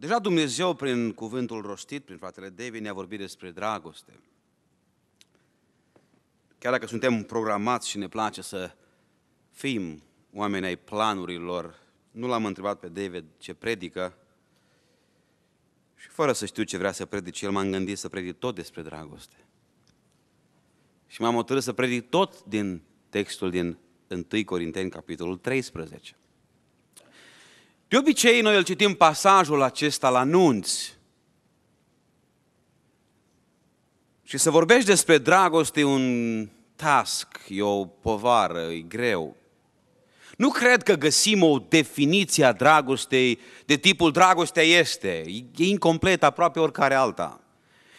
Deja Dumnezeu, prin cuvântul rostit, prin fratele David, ne-a vorbit despre dragoste. Chiar dacă suntem programați și ne place să fim oameni ai planurilor, nu l-am întrebat pe David ce predică și fără să știu ce vrea să predice, el m-a gândit să predic tot despre dragoste. Și m-am hotărât să predic tot din textul din 1 Corinteni, capitolul 13. De obicei, noi îl citim pasajul acesta la nunți. Și să vorbești despre dragoste e un task, e o povară, e greu. Nu cred că găsim o definiție a dragostei de tipul dragostea este. E incomplet aproape oricare alta.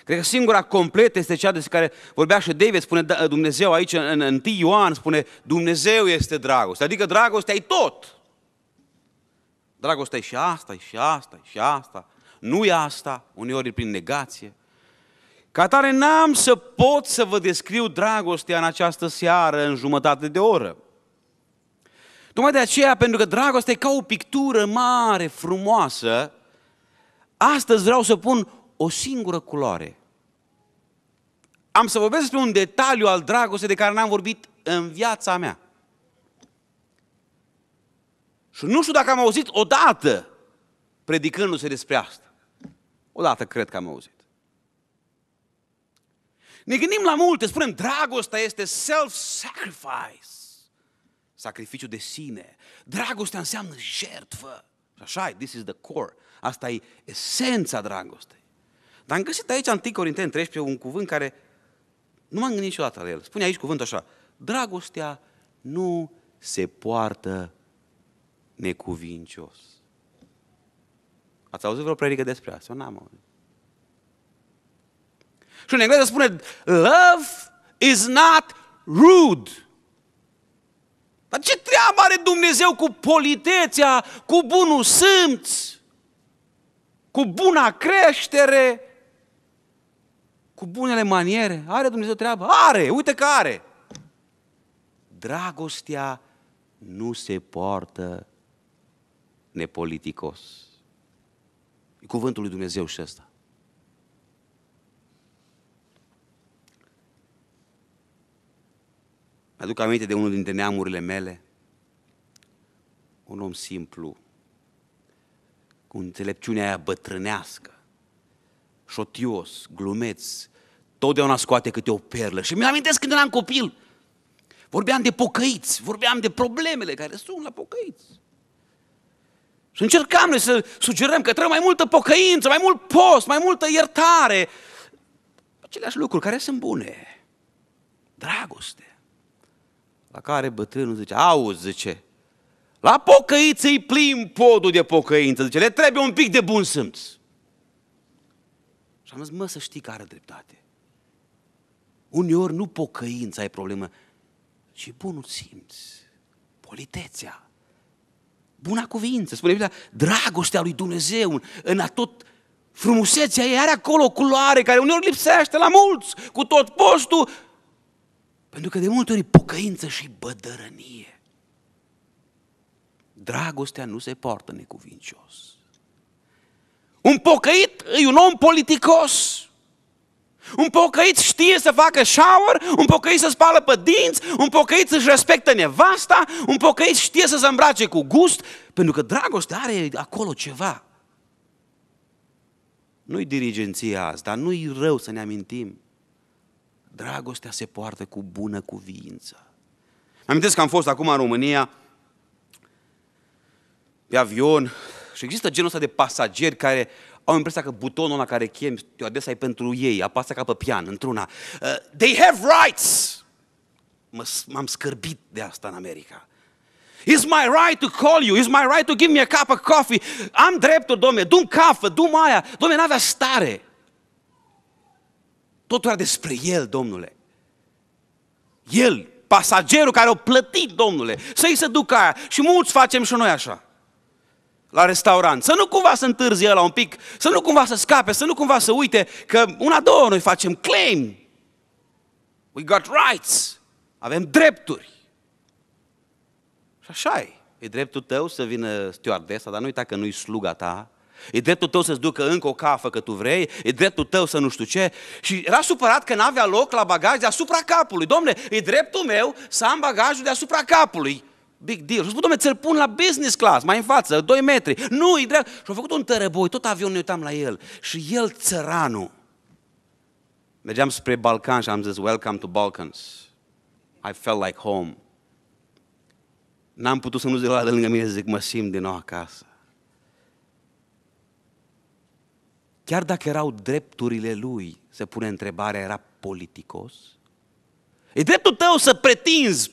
Cred că singura completă este cea despre care vorbea și David, spune da, Dumnezeu aici în, în 1 Ioan, spune Dumnezeu este dragoste, adică dragostea e tot. Dragostea e și asta, e și asta, e și asta. Nu e asta, uneori e prin negație. Ca tare n-am să pot să vă descriu dragostea în această seară, în jumătate de oră. Tocmai de aceea, pentru că dragostea e ca o pictură mare, frumoasă, astăzi vreau să pun o singură culoare. Am să vorbesc despre un detaliu al dragostei de care n-am vorbit în viața mea. Și nu știu dacă am auzit odată predicându-se despre asta. Odată cred că am auzit. Ne gândim la multe, spunem, dragostea este self-sacrifice, sacrificiu de sine. Dragostea înseamnă jertfă. Așa e, this is the core. Asta e esența dragostei. Dar am găsit aici, în 1 13, un cuvânt care nu m-am gândit niciodată la el. Spune aici cuvântul așa, dragostea nu se poartă necuvincios. Ați auzit vreo predică despre asta? N-am auzit. Și în engleză spune, love is not rude. Dar ce treabă are Dumnezeu cu politețea, cu bunul simț, cu buna creștere, cu bunele maniere? Are Dumnezeu treabă? Are, uite că are. Dragostea nu se poartă nepoliticos. E cuvântul lui Dumnezeu și ăsta. aduc aminte de unul dintre neamurile mele, un om simplu, cu înțelepciunea aia bătrânească, șotios, glumeț, totdeauna scoate câte o perlă. Și mi am amintesc când eram copil. Vorbeam de pocăiți, vorbeam de problemele care sunt la pocăiți. Și încercam noi să sugerăm că trebuie mai multă pocăință, mai mult post, mai multă iertare. Aceleași lucruri care sunt bune. Dragoste. La care bătrânul zice, auzi, zice, la pocăiță îi plin podul de pocăință, zice, le trebuie un pic de bun simț. Și am zis, mă, să știi că are dreptate. Uneori nu pocăința e problemă, ci bunul simț, politețea buna cuvință, spune Biblia, dragostea lui Dumnezeu, în atot frumusețea ei are acolo culoare care uneori lipsește la mulți, cu tot postul, pentru că de multe ori pocăință și bădărănie. Dragostea nu se poartă necuvincios. Un pocăit e un om politicos. Un pocăit știe să facă shower, un pocăit să spală pe dinți, un pocăit își respectă nevasta, un pocăit știe să se îmbrace cu gust, pentru că dragostea are acolo ceva. Nu-i dirigenția asta, dar nu-i rău să ne amintim. Dragostea se poartă cu bună cuvință. Îmi amintesc că am fost acum în România, pe avion, și există genul ăsta de pasageri care au impresia că butonul la care eu adesea e pentru ei, apasă ca pe pian, într-una. Uh, they have rights! M-am scârbit de asta în America. It's my right to call you. It's my right to give me a cup of coffee. Am dreptul, domne. Du-mi cafă, du aia. Domne, n-avea stare. Totul era despre el, domnule. El, pasagerul care o plătit, domnule, să-i se ducă aia. Și mulți facem și noi așa la restaurant, să nu cumva să întârzi la un pic, să nu cumva să scape, să nu cumva să uite că una, două, noi facem claim. We got rights. Avem drepturi. Și așa e. E dreptul tău să vină stewardesa, dar nu uita că nu-i sluga ta. E dreptul tău să-ți ducă încă o cafă că tu vrei, e dreptul tău să nu știu ce. Și era supărat că n-avea loc la bagaj deasupra capului. Domne, e dreptul meu să am bagajul deasupra capului big deal. Și spus, domnule, ți-l pun la business class, mai în față, 2 metri. Nu, e drept. Și a făcut un tărăboi, tot avionul ne uitam la el. Și el, țăranul, mergeam spre Balcan și am zis, welcome to Balkans. I felt like home. N-am putut să nu zic la de lângă mine, zic, mă simt din nou acasă. Chiar dacă erau drepturile lui, se pune întrebarea, era politicos? E dreptul tău să pretinzi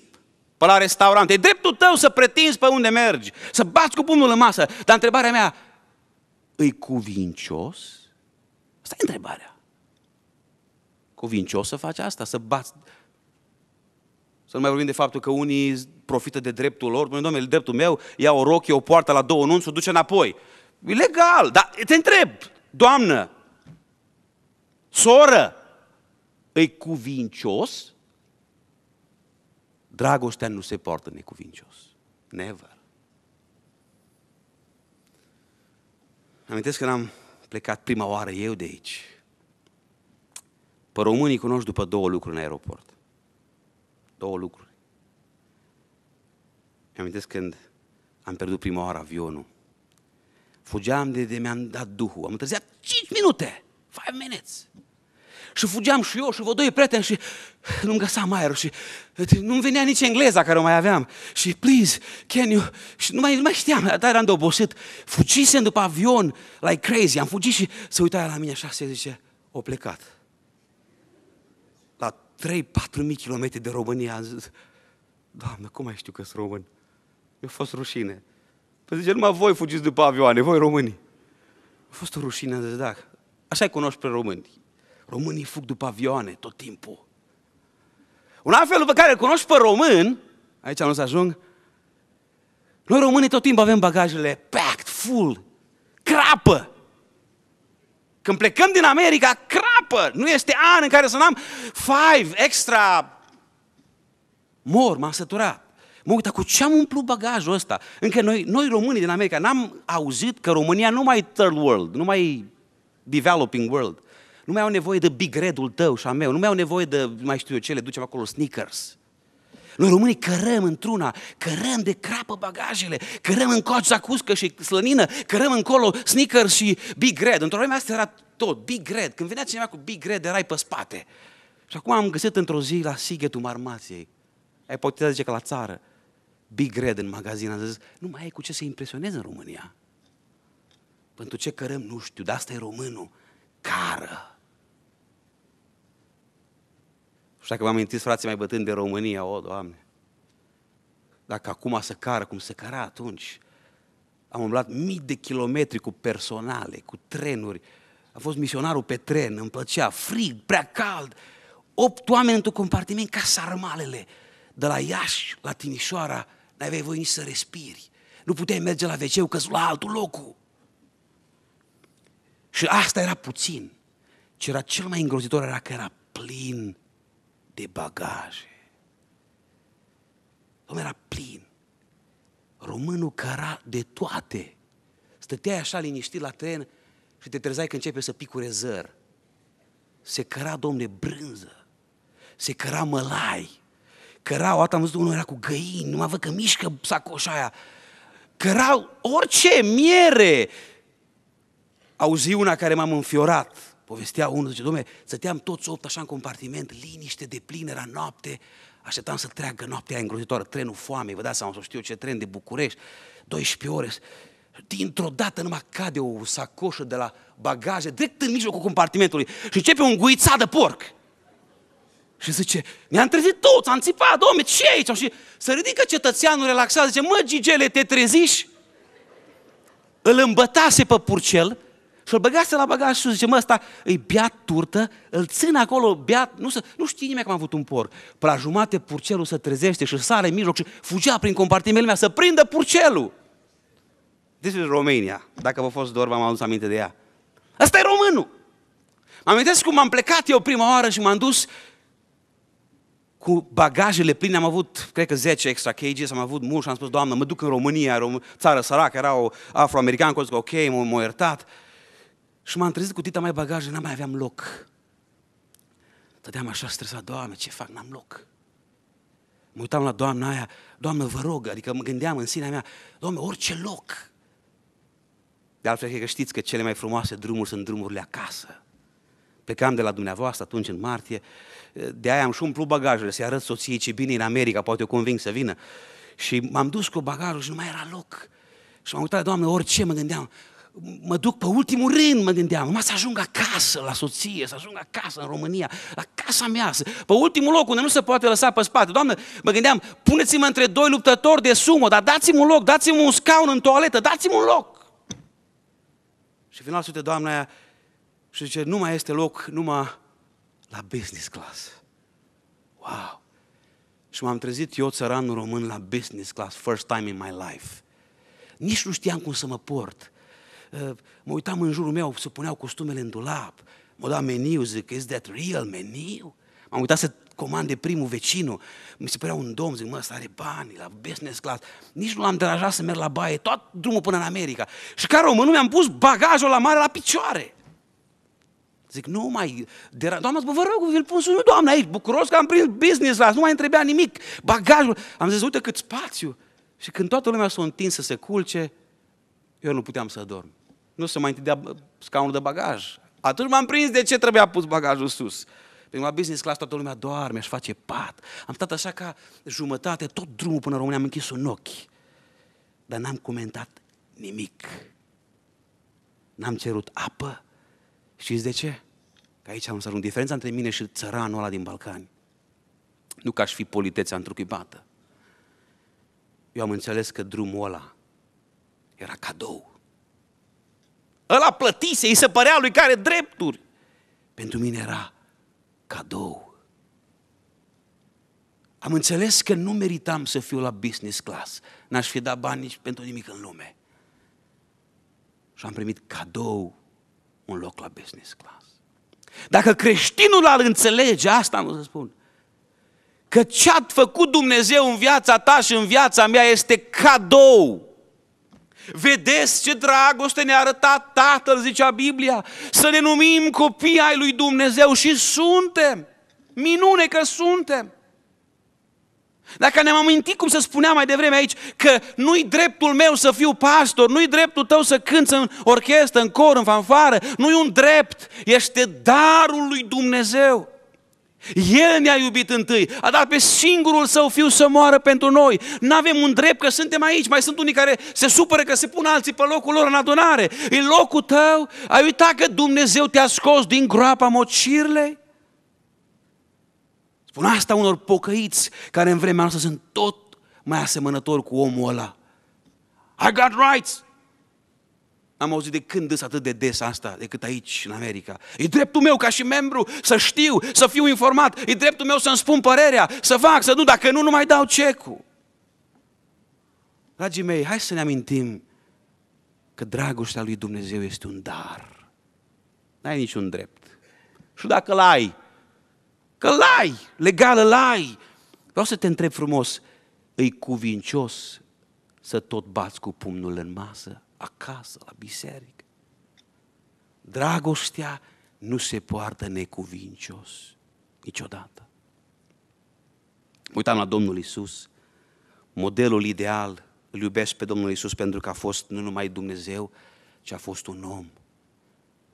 pe la restaurant. E dreptul tău să pretinzi pe unde mergi, să bați cu pumnul în masă. Dar întrebarea mea, îi cuvincios? Asta e întrebarea. Cuvincios să faci asta, să bați. Să nu mai vorbim de faptul că unii profită de dreptul lor. Până, domnule, dreptul meu, ia o rochie, o poartă la două nunți, o duce înapoi. E legal, dar te întreb, doamnă, soră, îi cuvincios Dragostea nu se poartă necuvincios. Never. Amintesc când am plecat prima oară eu de aici. Pe românii cunoști după două lucruri în aeroport. Două lucruri. Îmi amintesc când am pierdut prima oară avionul. Fugeam de, de mi-am dat duhul. Am întârziat 5 minute. 5 minutes și fugeam și eu și vă doi prieteni și nu-mi găsam aerul și nu-mi venea nici engleza care o mai aveam. Și please, can you... Și nu mai, nu mai știam, dar eram de obosit. Fugisem după avion, like crazy. Am fugit și se uita la mine așa, se zice, o plecat. La 3-4 mii kilometri de România am zis, Doamne, cum mai știu că sunt român? Mi-a fost rușine. Păi zice, numai voi fugiți după avioane, voi români. A fost o rușine, am zis, da, așa-i cunoști pe români. Românii fug după avioane tot timpul. Un alt fel după care îl cunoști pe român, aici nu să ajung, noi românii tot timpul avem bagajele packed, full, crapă. Când plecăm din America, crapă. Nu este an în care să n-am five extra. Mor, m-am săturat. Mă uit, cu ce am umplut bagajul ăsta? Încă noi, noi românii din America n-am auzit că România nu mai e third world, nu mai e developing world. Nu mai au nevoie de Big Red-ul tău și a meu. Nu mai au nevoie de, mai știu eu ce, le ducem acolo, sneakers. Noi românii cărăm într-una, cărăm de crapă bagajele, cărăm în coci zacuscă și slănină, cărăm încolo sneakers și Big Red. Într-o vreme asta era tot, Big Red. Când venea cineva cu Big Red, erai pe spate. Și acum am găsit într-o zi la Sighetul Marmației, ai putea zice că la țară, Big Red în magazin, am zis, nu mai ai cu ce să impresionezi în România. Pentru ce cărăm, nu știu, dar asta e românul. Cară. Așa că vă am frații mai bătând de România, o, Doamne, dacă acum să cară cum se cara atunci, am umblat mii de kilometri cu personale, cu trenuri, a fost misionarul pe tren, îmi plăcea, frig, prea cald, opt oameni într-un compartiment ca sarmalele, de la Iași la Timișoara, n avea voie nici să respiri. Nu puteai merge la wc că la altul locul. Și asta era puțin. Ce era cel mai îngrozitor era că era plin de bagaje. Domnul era plin. Românul căra de toate. Stăteai așa liniștit la tren și te trezai că începe să picure zăr. Se căra, domne, brânză. Se căra mălai. Căra, o dată am văzut unul era cu găini, nu mă văd că mișcă sacoșa aia. Cărau orice, miere. Auzi una care m-am înfiorat povestea unul, zice, domne, stăteam toți opt așa în compartiment, liniște de plină, era noapte, așteptam să treacă noaptea îngrozitoare, trenul foamei, vă dați seama, să știu ce tren de București, 12 ore, dintr-o dată numai cade o sacoșă de la bagaje, direct în mijlocul compartimentului și începe un guița de porc. Și zice, ne-am trezit toți, am țipat, domne, ce e aici? Și se ridică cetățeanul relaxat, zice, mă, Gigele, te treziși? Îl îmbătase pe purcel, și îl băgase, la bagaj și zice, mă, ăsta îi bea turtă, îl țin acolo, bea, nu, să, nu știe nimeni că am avut un porc. Pe la jumate purcelul se trezește și sare în mijloc și fugea prin compartimentele mea să prindă purcelul. This is Romania. Dacă vă fost dor, v-am adus aminte de ea. Asta e românul. Mă amintesc cum am plecat eu prima oară și m-am dus cu bagajele pline, am avut, cred că 10 extra cages, am avut mult și am spus, Doamnă, mă duc în România, țară săracă, era o afroamerican, că ok, m-a iertat. Și m-am trezit cu tita mai bagaje, n-am mai aveam loc. Tădeam așa stresat, Doamne, ce fac, n-am loc. Mă uitam la doamna aia, doamne vă rog, adică mă gândeam în sinea mea, Doamne, orice loc. De altfel, cred că știți că cele mai frumoase drumuri sunt drumurile acasă. Plecam de la dumneavoastră atunci în martie, de aia am și umplut bagajele, să-i arăt soției ce bine în America, poate o conving să vină. Și m-am dus cu bagajul și nu mai era loc. Și m-am uitat, Doamne, orice mă gândeam, mă duc pe ultimul rând, mă gândeam, numai să ajung acasă la soție, să ajung acasă în România, la casa mea, pe ultimul loc unde nu se poate lăsa pe spate. Doamne, mă gândeam, puneți-mă între doi luptători de sumă, dar dați-mi un loc, dați-mi un scaun în toaletă, dați-mi un loc. Și final sute doamna aia și zice, nu mai este loc numai la business class. Wow! Și m-am trezit eu, țăranul român, la business class, first time in my life. Nici nu știam cum să mă port. Eh, mă uitam în jurul meu, se puneau costumele în dulap, mă dau meniu, zic, is that real meniu? M-am uitat să comande primul vecinu, mi se părea un domn, zic, mă, ăsta are bani, la business class, nici nu l-am deranjat să merg la baie, tot drumul până în America. Și ca nu mi-am pus bagajul la mare la picioare. Zic, nu mai... Dera... Doamna, zic, vă rog, vi-l pun sus. Nu, doamna, aici, bucuros că am prins business class, nu mai întrebea nimic. Bagajul... Am zis, uite cât spațiu. Și când toată lumea s-a întins să se culce, eu nu puteam să dorm nu se mai întindea scaunul de bagaj. Atunci m-am prins de ce trebuia pus bagajul sus. Pentru păi la business class toată lumea doarme, își face pat. Am stat așa ca jumătate, tot drumul până în România, am închis un ochi. Dar n-am comentat nimic. N-am cerut apă. Știți de ce? Că aici am să ajung. Diferența între mine și țăranul ăla din Balcani. Nu că aș fi politețea întruchipată. Eu am înțeles că drumul ăla era cadou. Ăla plătise, îi se părea lui care drepturi. Pentru mine era cadou. Am înțeles că nu meritam să fiu la business class. N-aș fi dat bani nici pentru nimic în lume. Și am primit cadou un loc la business class. Dacă creștinul ar înțelege asta, nu să spun, că ce a făcut Dumnezeu în viața ta și în viața mea este cadou. Vedeți ce dragoste ne-a arătat Tatăl, zicea Biblia, să ne numim copii ai lui Dumnezeu și suntem. Minune că suntem. Dacă ne-am amintit, cum se spunea mai devreme aici, că nu-i dreptul meu să fiu pastor, nu-i dreptul tău să cânți în orchestră, în cor, în fanfară, nu-i un drept, este darul lui Dumnezeu. El ne-a iubit întâi, a dat pe singurul său fiu să moară pentru noi. Nu avem un drept că suntem aici, mai sunt unii care se supără că se pun alții pe locul lor în adunare. În locul tău, ai uitat că Dumnezeu te-a scos din groapa mocirlei? Spun asta unor pocăiți care în vremea noastră sunt tot mai asemănători cu omul ăla. I got rights. Am auzit de când îs atât de des asta, decât aici, în America. E dreptul meu ca și membru să știu, să fiu informat. E dreptul meu să-mi spun părerea, să fac, să nu. Dacă nu, nu mai dau cecul. Dragii mei, hai să ne amintim că dragostea lui Dumnezeu este un dar. N-ai niciun drept. Și dacă l-ai, că l-ai, legal l-ai. Vreau să te întreb frumos, îi cuvincios să tot bați cu pumnul în masă? acasă, la biserică. Dragostea nu se poartă necuvincios, niciodată. Uitam la Domnul Isus, modelul ideal, îl iubesc pe Domnul Isus pentru că a fost nu numai Dumnezeu, ci a fost un om.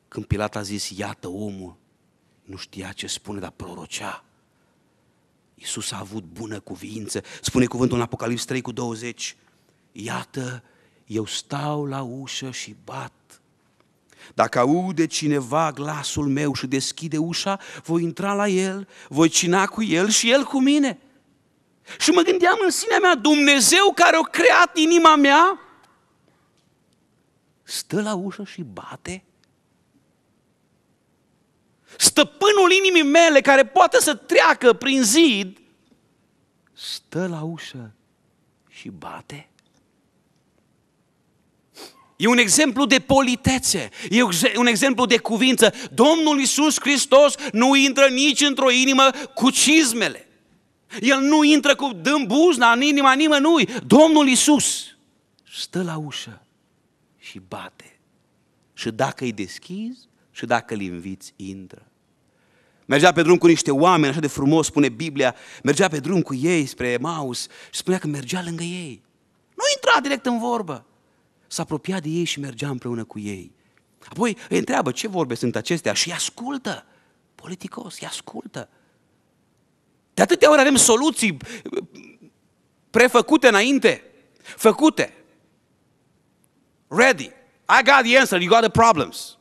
Când Pilat a zis, iată omul, nu știa ce spune, dar prorocea. Iisus a avut bună cuvință. Spune cuvântul în Apocalips 3 cu 20, iată eu stau la ușă și bat. Dacă aude cineva glasul meu și deschide ușa, voi intra la el, voi cina cu el și el cu mine. Și mă gândeam în sinea mea, Dumnezeu care a creat inima mea, stă la ușă și bate? Stăpânul inimii mele care poate să treacă prin zid, stă la ușă și bate? E un exemplu de politețe, e un exemplu de cuvință. Domnul Iisus Hristos nu intră nici într-o inimă cu cizmele. El nu intră cu dâmbuzna în inima nimănui. Domnul Iisus stă la ușă și bate. Și dacă îi deschizi și dacă îl inviți, intră. Mergea pe drum cu niște oameni, așa de frumos spune Biblia, mergea pe drum cu ei spre Maus și spunea că mergea lângă ei. Nu intra direct în vorbă s-a apropiat de ei și mergea împreună cu ei. Apoi îi întreabă ce vorbe sunt acestea și îi ascultă. Politicos, îi ascultă. De atâtea ori avem soluții prefăcute înainte, făcute. Ready. I got the answer, you got the problems.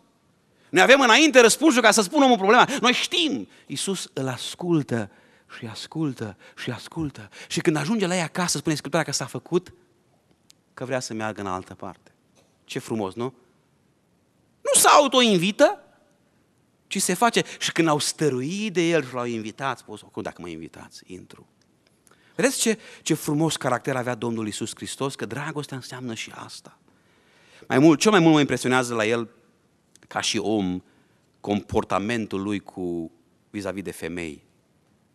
Ne avem înainte răspunsul ca să spunem o problemă. Noi știm. Iisus îl ascultă și ascultă și ascultă. Și când ajunge la ea acasă, spune Scriptura că s-a făcut că vrea să meargă în altă parte. Ce frumos, nu? Nu se autoinvită, ci se face. Și când au stăruit de el și l-au invitat, spus, cum dacă mă invitați, intru. Vedeți ce, ce frumos caracter avea Domnul Isus Hristos, că dragostea înseamnă și asta. Mai mult, ce mai mult mă impresionează la el, ca și om, comportamentul lui cu vis-a-vis de femei.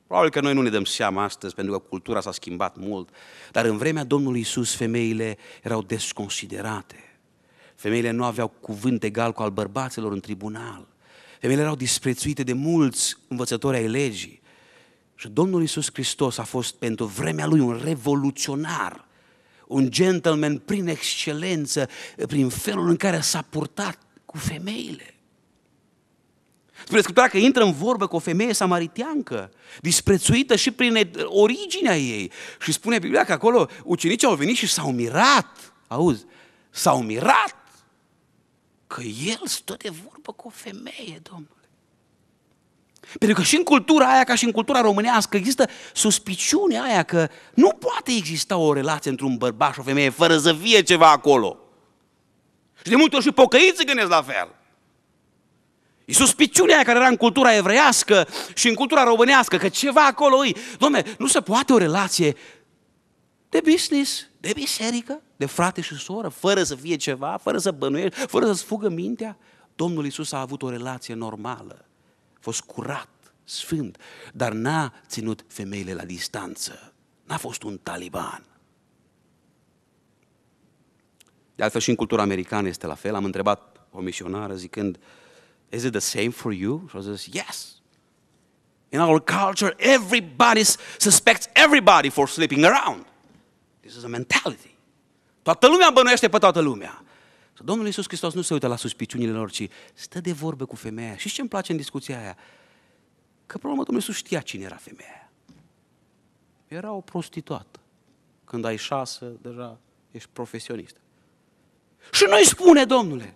Probabil că noi nu ne dăm seama astăzi, pentru că cultura s-a schimbat mult, dar în vremea Domnului Isus femeile erau desconsiderate. Femeile nu aveau cuvânt egal cu al bărbaților în tribunal. Femeile erau disprețuite de mulți învățători ai legii. Și Domnul Isus Hristos a fost pentru vremea lui un revoluționar, un gentleman prin excelență, prin felul în care s-a purtat cu femeile. Spune Scriptura că intră în vorbă cu o femeie samaritiancă, disprețuită și prin originea ei. Și spune Biblia că acolo ucenicii au venit și s-au mirat. Auzi, s-au mirat că el stă de vorbă cu o femeie, Domnule. Pentru că și în cultura aia, ca și în cultura românească, există suspiciunea aia că nu poate exista o relație între un bărbat și o femeie fără să fie ceva acolo. Și de multe ori și pocăiți gândesc la fel. Suspiciunea aia care era în cultura evreiască și în cultura românească, că ceva acolo e. Dom'le, nu se poate o relație de business, de biserică, de frate și soră, fără să fie ceva, fără să bănuiești, fără să-ți fugă mintea. Domnul Isus a avut o relație normală, a fost curat, sfânt, dar n-a ținut femeile la distanță. N-a fost un taliban. De altfel și în cultura americană este la fel. Am întrebat o misionară zicând, uh, Is it the same for you? She says, Yes. In our culture, everybody suspects everybody for sleeping around. This is a mentality. Toată lumea bănuiește pe toată lumea. Domnul Iisus Hristos nu se uită la suspiciunile lor, ci stă de vorbă cu femeia. Și ce îmi place în discuția aia? Că problema Domnul Iisus știa cine era femeia. Era o prostituată. Când ai șase, deja ești profesionist. Și noi spune, Domnule,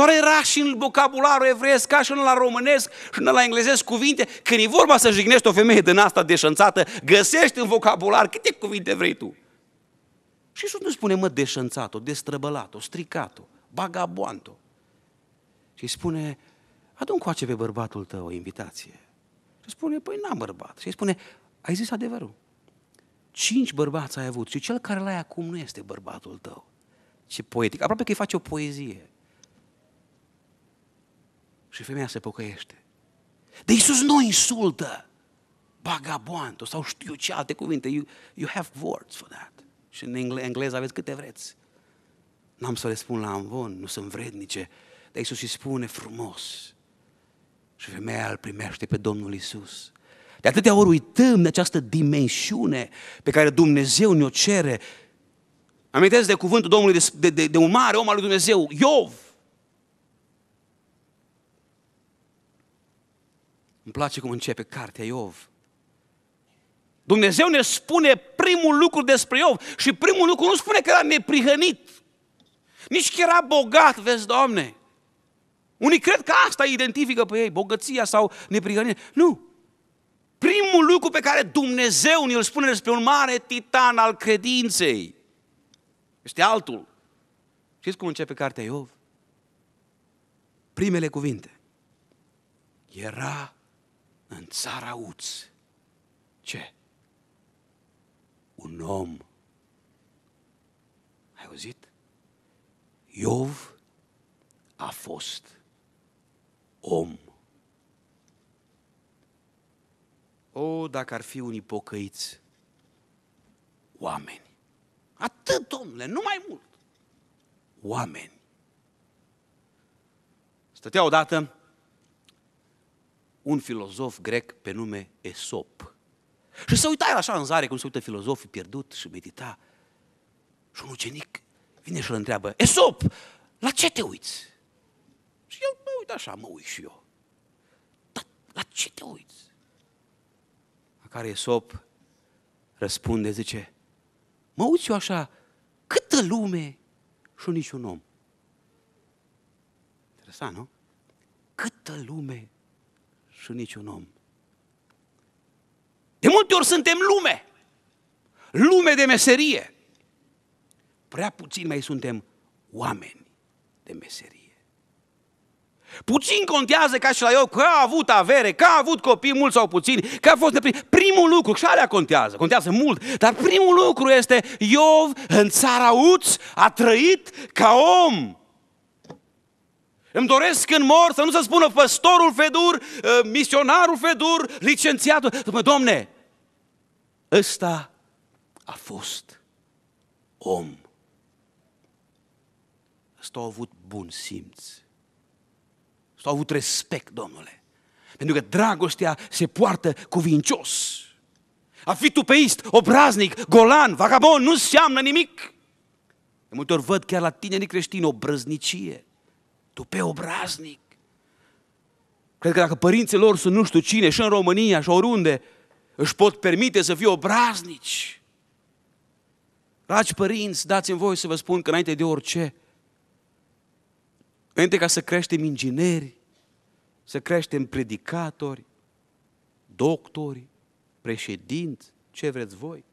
doar era și în vocabularul evreiesc, ca și în la românesc și în la englezesc cuvinte. Când e vorba să jignești o femeie din asta deșănțată, găsești în vocabular câte cuvinte vrei tu. Și Iisus nu spune, mă, deșănțat-o, destrăbălat-o, stricat-o, bagaboant-o. Și îi spune, adun coace pe bărbatul tău o invitație. Și spune, păi n-am bărbat. Și îi spune, ai zis adevărul. Cinci bărbați ai avut și cel care l-ai acum nu este bărbatul tău. Ce poetic. Aproape că îi face o poezie. Și femeia se pocăiește. De Iisus nu insultă bagaboantul sau știu ce alte cuvinte. You, you have words for that. Și în engleză aveți câte vreți. N-am să le spun la amvon, nu sunt vrednice. Dar Iisus îi spune frumos. Și femeia îl primește pe Domnul Iisus. De atâtea ori uităm de această dimensiune pe care Dumnezeu ne-o cere. Amintesc de cuvântul Domnului de, de, de, de un mare om al lui Dumnezeu, Iov. Îmi place cum începe cartea Iov. Dumnezeu ne spune primul lucru despre Iov și primul lucru nu spune că era neprihănit, nici că era bogat, vezi, Doamne. Unii cred că asta identifică pe ei, bogăția sau neprihănirea. Nu! Primul lucru pe care Dumnezeu ne-l spune despre un mare titan al credinței este altul. Știți cum începe cartea Iov? Primele cuvinte. Era în țara uț. Ce? Un om. Ai auzit? Iov a fost om. O, dacă ar fi unii pocăiți oameni. Atât, domnule, nu mai mult. Oameni. Stătea odată un filozof grec pe nume Esop. Și se uita el așa în zare, cum se uită filozofii pierdut și medita. Și un ucenic vine și îl întreabă, Esop, la ce te uiți? Și el mă uit așa, mă uit și eu. Dar la ce te uiți? La care Esop răspunde, zice, mă uit eu așa, câtă lume și niciun om. Interesant, nu? Câtă lume și niciun om. De multe ori suntem lume, lume de meserie. Prea puțin mai suntem oameni de meserie. Puțin contează ca și la eu că a avut avere, că a avut copii mulți sau puțini, că a fost prim... Primul lucru, și alea contează, contează mult, dar primul lucru este Iov în țara Uț a trăit ca om. Îmi doresc când mor să nu se spună păstorul Fedur, ă, misionarul Fedur, licențiatul. Mă, domne, ăsta a fost om. Ăsta a avut bun simț. Ăsta a avut respect, domnule. Pentru că dragostea se poartă cuvincios. A fi tupeist, obraznic, golan, vagabond, nu înseamnă nimic. De multe ori văd chiar la tinerii creștini o brăznicie pe obraznic. Cred că dacă părinții lor sunt nu știu cine, și în România, și oriunde, își pot permite să fie obraznici. Dragi părinți, dați-mi voi să vă spun că înainte de orice, înainte ca să creștem ingineri, să creștem predicatori, doctori, președinți, ce vreți voi,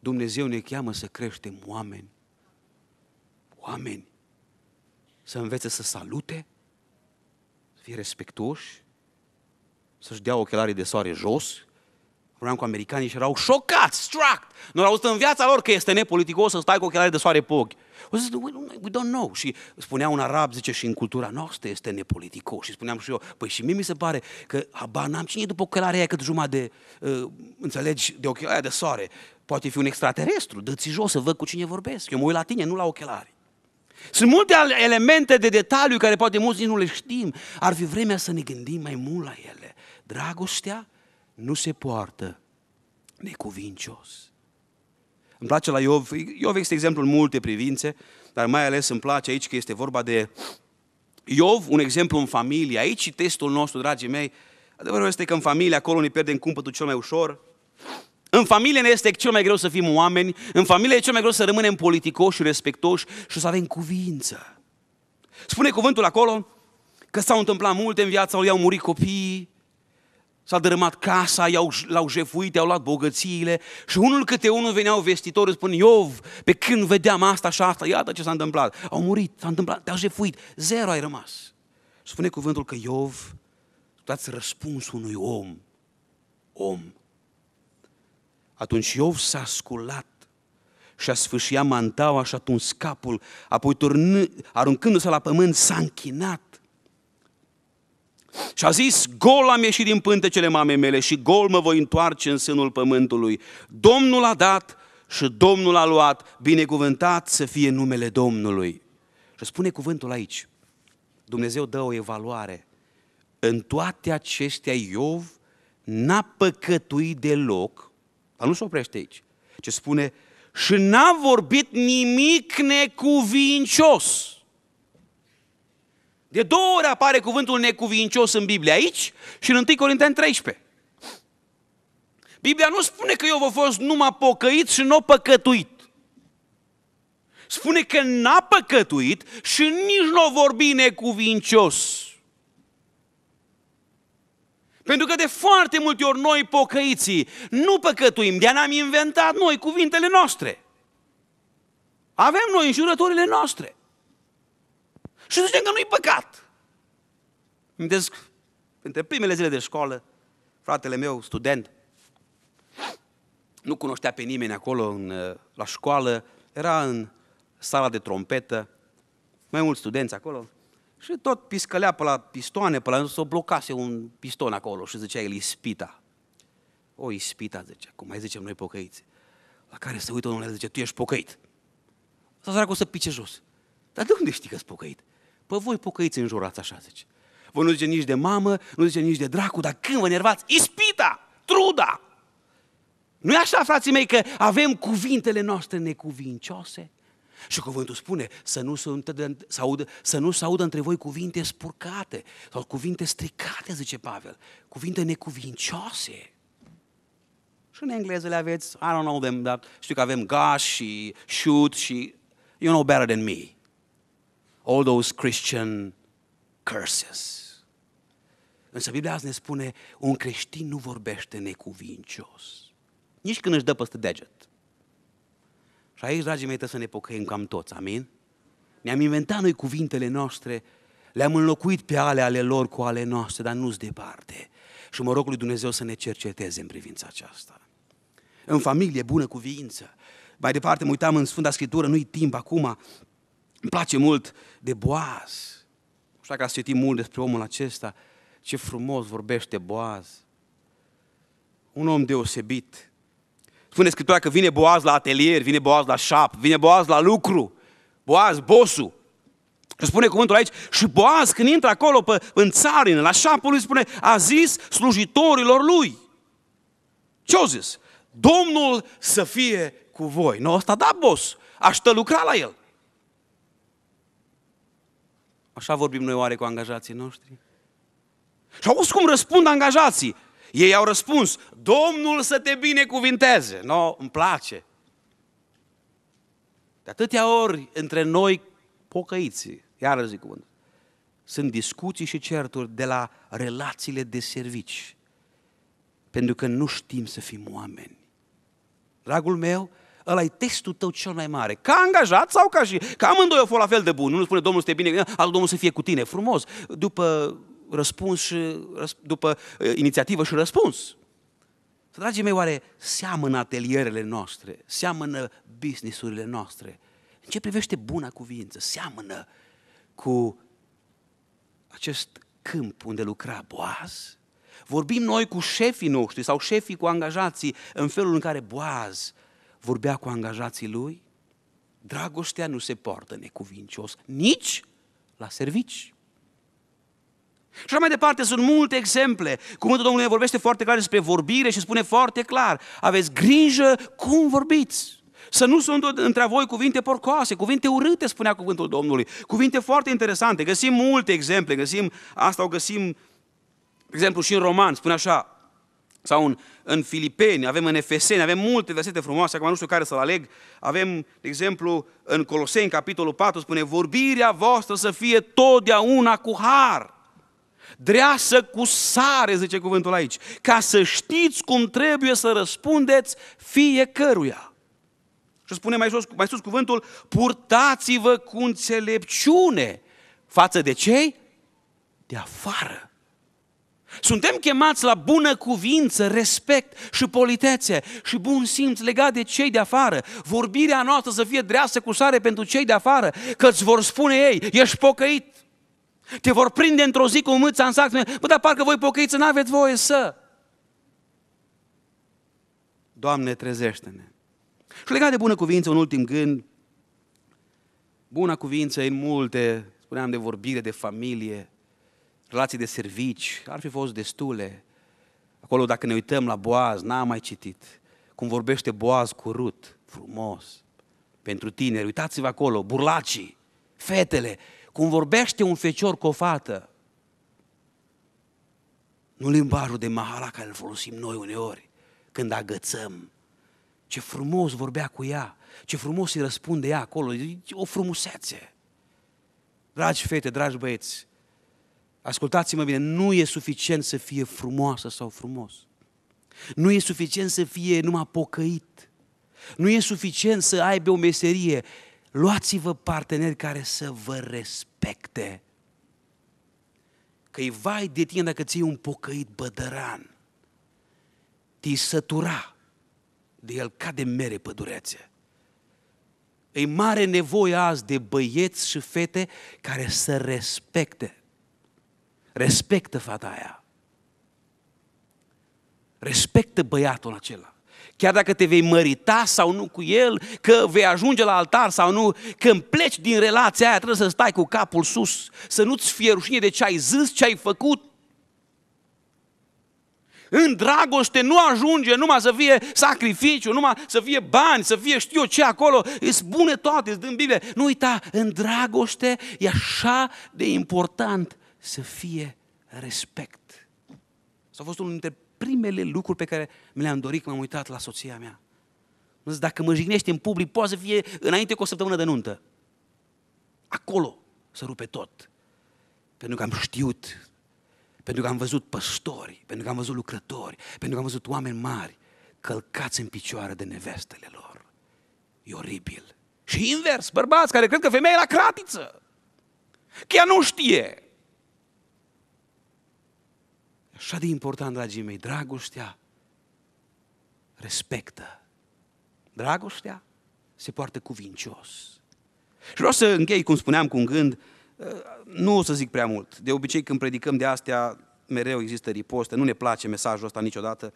Dumnezeu ne cheamă să creștem oameni. Oameni să învețe să salute, să fie respectuoși, să-și dea ochelarii de soare jos. Vorbeam cu americanii și erau șocați, struck. Nu au auzit în viața lor că este nepoliticos să stai cu ochelarii de soare pochi. O zis, we, we don't know. Și spunea un arab, zice, și în cultura noastră este nepoliticos. Și spuneam și eu, păi și mie mi se pare că habar n-am cine după ochelarii aia cât jumătate de, uh, înțelegi, de ochelarii de soare. Poate fi un extraterestru, dă-ți jos să văd cu cine vorbesc. Eu mă uit la tine, nu la ochelari. Sunt multe elemente de detaliu care poate mulți nu le știm. Ar fi vremea să ne gândim mai mult la ele. Dragostea nu se poartă necuvincios. Îmi place la Iov, Iov este exemplu în multe privințe, dar mai ales îmi place aici că este vorba de Iov, un exemplu în familie. Aici testul nostru, dragii mei, adevărul este că în familie acolo ne pierdem cumpătul cel mai ușor, în familie ne este cel mai greu să fim oameni, în familie e cel mai greu să rămânem politicoși, și respectoși și să avem cuvință. Spune cuvântul acolo că s-au întâmplat multe în viața lui, au murit copiii, S-a dărâmat casa, i-au, l-au jefuit, i-au luat bogățiile și unul câte unul veneau vestitori, spun Iov, pe când vedeam asta și asta, iată ce s-a întâmplat. Au murit, s-a întâmplat, te-au jefuit, zero ai rămas. Spune cuvântul că Iov, dați răspunsul unui om, om atunci Iov s-a sculat și a sfâșia mantaua și a tuns capul, apoi aruncându-se la pământ s-a închinat. Și a zis, gol am ieșit din pântecele mamei mele și gol mă voi întoarce în sânul pământului. Domnul a dat și Domnul a luat, binecuvântat să fie numele Domnului. Și spune cuvântul aici, Dumnezeu dă o evaluare. În toate acestea Iov n-a păcătuit deloc, dar nu se oprește aici, ce spune și n-a vorbit nimic necuvincios. De două ori apare cuvântul necuvincios în Biblie aici și în 1 Corinteni 13. Biblia nu spune că eu vă fost numai pocăit și nu păcătuit. Spune că n-a păcătuit și nici nu n-o vorbi necuvincios. Pentru că de foarte multe ori noi pocăiții nu păcătuim, de ne-am inventat noi cuvintele noastre. Avem noi înjurătorile noastre. Și zicem că nu-i păcat. Amintesc, între primele zile de școală, fratele meu, student, nu cunoștea pe nimeni acolo în, uh, la școală, era în sala de trompetă, mai mulți studenți acolo, și tot piscălea pe la pistoane, pe la s-o blocase un piston acolo și zicea el ispita. O ispita, zice, cum mai zicem noi pocăiți. La care se uită unul zice, tu ești pocăit. Să o să pice jos. Dar de unde știi că-s pocăit? Păi voi pocăiți jurați așa, zice. Vă nu zice nici de mamă, nu zice nici de dracu, dar când vă nervați, ispita, truda. nu e așa, frații mei, că avem cuvintele noastre necuvincioase? Și cuvântul spune să nu se, audă, să nu se audă între voi cuvinte spurcate sau cuvinte stricate, zice Pavel, cuvinte necuvincioase. Și în engleză le aveți, I don't know them, dar știu că avem gosh și shoot și you know better than me. All those Christian curses. Însă Biblia azi ne spune, un creștin nu vorbește necuvincios. Nici când își dă peste deget. Și aici, dragii mei, trebuie să ne pocăim cam toți, amin? Ne-am inventat noi cuvintele noastre, le-am înlocuit pe ale ale lor cu ale noastre, dar nu-s departe. Și mă rog lui Dumnezeu să ne cerceteze în privința aceasta. În familie, bună cuvință. Mai departe, mă uitam în Sfânta Scriptură, nu-i timp acum. Îmi place mult de Boaz. Nu știu dacă ați citit mult despre omul acesta. Ce frumos vorbește Boaz. Un om deosebit, Spune Scriptura că vine Boaz la atelier, vine Boaz la șap, vine Boaz la lucru. Boaz, bosul. Și spune cuvântul aici, și Boaz când intră acolo pe, în țarină, la șapul lui, spune, a zis slujitorilor lui. Ce au zis? Domnul să fie cu voi. Nu, ăsta da, bos, Aș lucra la el. Așa vorbim noi oare cu angajații noștri? Și auzi cum răspund angajații. Ei au răspuns, Domnul să te binecuvinteze. No, îmi place. De atâtea ori între noi pocăiți, iar zic cuvântul, sunt discuții și certuri de la relațiile de servici. Pentru că nu știm să fim oameni. Dragul meu, ăla e testul tău cel mai mare. Ca angajat sau ca și... Ca amândoi au fost la fel de bun. Nu spune Domnul să te bine, al Domnul să fie cu tine. Frumos. După răspuns și, după inițiativă și răspuns. Dragii mei, oare seamănă atelierele noastre, seamănă businessurile noastre? În ce privește buna cuvință, seamănă cu acest câmp unde lucra Boaz? Vorbim noi cu șefii noștri sau șefii cu angajații în felul în care Boaz vorbea cu angajații lui? Dragostea nu se poartă necuvincios nici la servici. Și așa mai departe, sunt multe exemple. Cuvântul Domnului vorbește foarte clar despre vorbire și spune foarte clar, aveți grijă cum vorbiți. Să nu sunt între voi cuvinte porcoase, cuvinte urâte, spunea cuvântul Domnului. Cuvinte foarte interesante. Găsim multe exemple. Găsim, asta o găsim, de exemplu, și în roman. Spune așa, sau în, în Filipeni, avem în Efeseni, avem multe versete frumoase, acum nu știu care să-l aleg. Avem, de exemplu, în Coloseni, capitolul 4, spune, vorbirea voastră să fie totdeauna cu har Dreasă cu sare, zice cuvântul aici, ca să știți cum trebuie să răspundeți fiecăruia. Și spune mai sus, mai sus cuvântul, purtați-vă cu înțelepciune față de cei de afară. Suntem chemați la bună cuvință, respect și politețe și bun simț legat de cei de afară. Vorbirea noastră să fie dreasă cu sare pentru cei de afară, că îți vor spune ei, ești pocăit, te vor prinde într-o zi cu mâța în sac. Bă, dar parcă voi pocăiți, n-aveți voie să. Doamne, trezește-ne. Și legat de bună cuvință, un ultim gând. bună cuvință în multe, spuneam de vorbire, de familie, relații de servici, ar fi fost destule. Acolo, dacă ne uităm la Boaz, n-am mai citit. Cum vorbește Boaz cu Rut, frumos, pentru tineri. Uitați-vă acolo, burlacii, fetele. Cum vorbește un fecior cu o fată, nu limbajul de mahala care îl folosim noi uneori, când agățăm. Ce frumos vorbea cu ea, ce frumos îi răspunde ea acolo, o frumusețe. Dragi fete, dragi băieți, ascultați-mă bine, nu e suficient să fie frumoasă sau frumos. Nu e suficient să fie numai pocăit. Nu e suficient să aibă o meserie luați-vă parteneri care să vă respecte. Că-i vai de tine dacă ții un pocăit bădăran. te sătura de el ca de mere pădurețe. E mare nevoie azi de băieți și fete care să respecte. Respectă fata aia. Respectă băiatul acela chiar dacă te vei mărita sau nu cu el, că vei ajunge la altar sau nu, când pleci din relația aia trebuie să stai cu capul sus, să nu-ți fie rușine de ce ai zis, ce ai făcut. În dragoste nu ajunge numai să fie sacrificiu, numai să fie bani, să fie știu eu ce acolo. Îți bune toate, îți din Biblie. Nu uita, în dragoste e așa de important să fie respect. Asta a fost unul dintre primele lucruri pe care mi le-am dorit când m-am uitat la soția mea. Zis, dacă mă jignește în public, poate să fie înainte cu o săptămână de nuntă. Acolo să rupe tot. Pentru că am știut, pentru că am văzut păstori, pentru că am văzut lucrători, pentru că am văzut oameni mari călcați în picioare de nevestele lor. E oribil. Și invers, bărbați care cred că femeia e la cratiță. Că ea nu știe Așa de important, dragii mei, dragostea respectă. Dragostea se poartă cuvincios. Și vreau să închei, cum spuneam, cu un gând, uh, nu o să zic prea mult. De obicei, când predicăm de astea, mereu există riposte, nu ne place mesajul ăsta niciodată.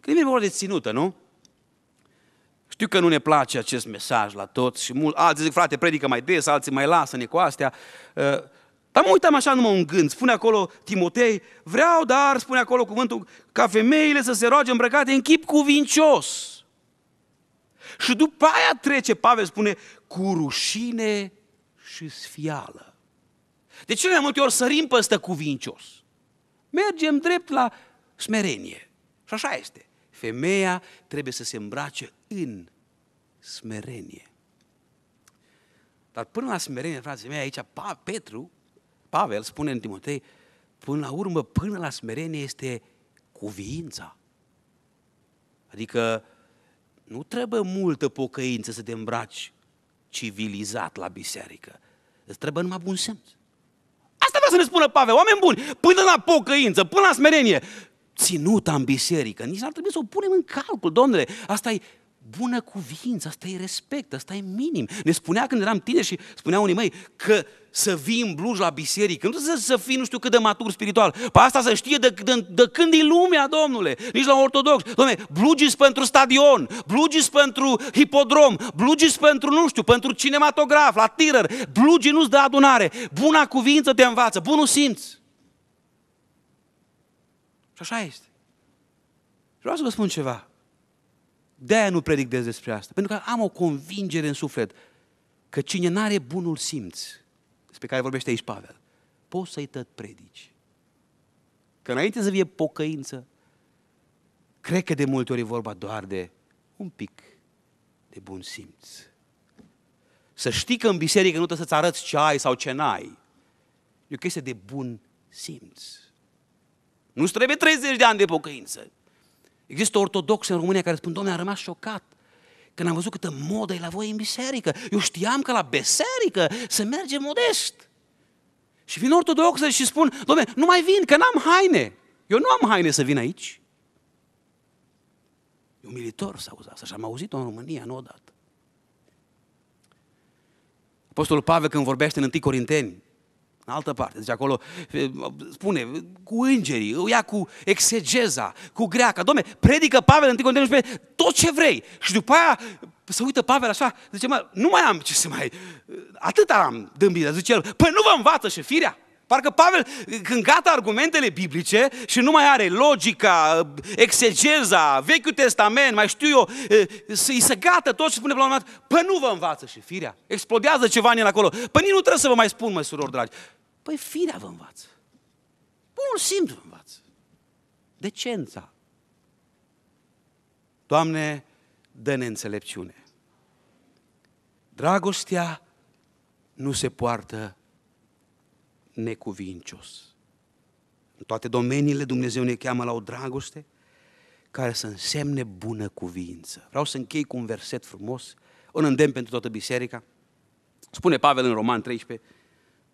Când e vorba de ținută, nu? Știu că nu ne place acest mesaj la toți și mult, alții zic, frate, predică mai des, alții mai lasă-ne cu astea. Uh, dar mă uitam așa numai un gând, spune acolo Timotei, vreau, dar, spune acolo cuvântul, ca femeile să se roage îmbrăcate în chip cuvincios. Și după aia trece, Pavel spune, cu rușine și sfială. De cele mai multe ori sărim peste cuvincios. Mergem drept la smerenie. Și așa este. Femeia trebuie să se îmbrace în smerenie. Dar până la smerenie, frații mei, aici Petru Pavel spune în Timotei, până la urmă, până la smerenie este cuviința. Adică nu trebuie multă pocăință să te îmbraci civilizat la biserică. Îți trebuie numai bun semn? Asta vrea să ne spună Pavel, oameni buni, până la pocăință, până la smerenie, ținuta în biserică. Nici n-ar trebui să o punem în calcul, domnule. Asta e bună cuvință, asta e respect, asta e minim. Ne spunea când eram tineri și spunea unii mei că să vii în bluj la biserică, nu să, să fii nu știu cât de matur spiritual, pe asta să știe de, de, de când e lumea, domnule, nici la ortodox. Domnule, blugis pentru stadion, blugis pentru hipodrom, blugis pentru, nu știu, pentru cinematograf, la tirăr, blugi nu-ți dă adunare, buna cuvință te învață, bunul simț. Și așa este. vreau să vă spun ceva. De-aia nu des despre asta. Pentru că am o convingere în suflet că cine n-are bunul simț, despre care vorbește aici Pavel, poți să-i tăt predici. Că înainte să fie pocăință, cred că de multe ori e vorba doar de un pic de bun simț. Să știi că în biserică nu trebuie să-ți arăți ce ai sau ce n-ai. E o chestie de bun simț. Nu-ți trebuie 30 de ani de pocăință. Există ortodoxe în România care spun, domnule, am rămas șocat când am văzut câtă modă e la voi în biserică. Eu știam că la biserică se merge modest. Și vin ortodoxe și spun, domnule, nu mai vin, că n-am haine. Eu nu am haine să vin aici. E umilitor să auzi asta și am auzit-o în România, nu odată. Apostolul Pavel când vorbește în 1 Corinteni, în altă parte, zice acolo, spune, cu îngerii, o ia cu exegeza, cu greaca. Domne, predică Pavel în 1 Corinteni tot ce vrei. Și după aia se uită Pavel așa, zice, mă, nu mai am ce să mai... Atât am dâmbirea, zice el, păi nu vă învață și firea? Parcă Pavel, când gata argumentele biblice și nu mai are logica, exegeza, Vechiul Testament, mai știu eu, îi se gata tot și spune la un moment dat, păi nu vă învață și firea, explodează ceva în el acolo. Păi nici nu trebuie să vă mai spun, mă, suror dragi. Păi firea vă învață. Bunul simț vă învață. Decența. Doamne, dă-ne înțelepciune. Dragostea nu se poartă necuvincios. În toate domeniile Dumnezeu ne cheamă la o dragoste care să însemne bună cuvință. Vreau să închei cu un verset frumos, un îndemn pentru toată biserica. Spune Pavel în Roman 13,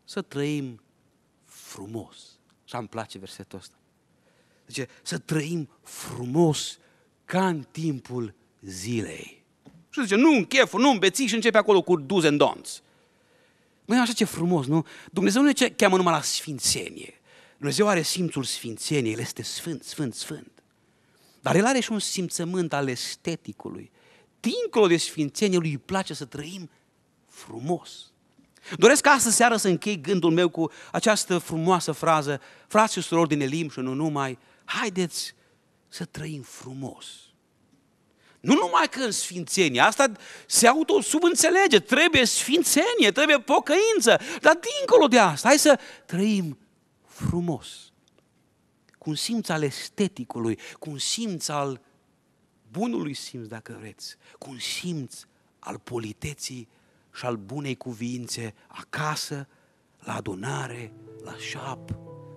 să trăim frumos. Așa îmi place versetul ăsta. Zice, să trăim frumos ca în timpul zilei. Și zice, nu în cheful, nu în beții și începe acolo cu duze în donți. Măi, așa ce frumos, nu? Dumnezeu nu ne cheamă numai la sfințenie. Dumnezeu are simțul sfințeniei, El este sfânt, sfânt, sfânt. Dar El are și un simțământ al esteticului. Dincolo de sfințenie, Lui îi place să trăim frumos. Doresc ca astăzi seară să închei gândul meu cu această frumoasă frază, frați și surori din Elim și nu numai, haideți să trăim frumos. Nu numai că în sfințenie, asta se auto-subînțelege, trebuie sfințenie, trebuie pocăință, dar dincolo de asta, hai să trăim frumos, cu un simț al esteticului, cu un simț al bunului simț, dacă vreți, cu un simț al politeții și al bunei cuvințe acasă, la adunare, la șap,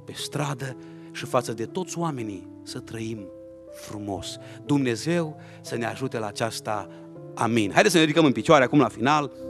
pe stradă și față de toți oamenii să trăim frumos. Dumnezeu să ne ajute la aceasta. Amin. Haideți să ne ridicăm în picioare acum la final.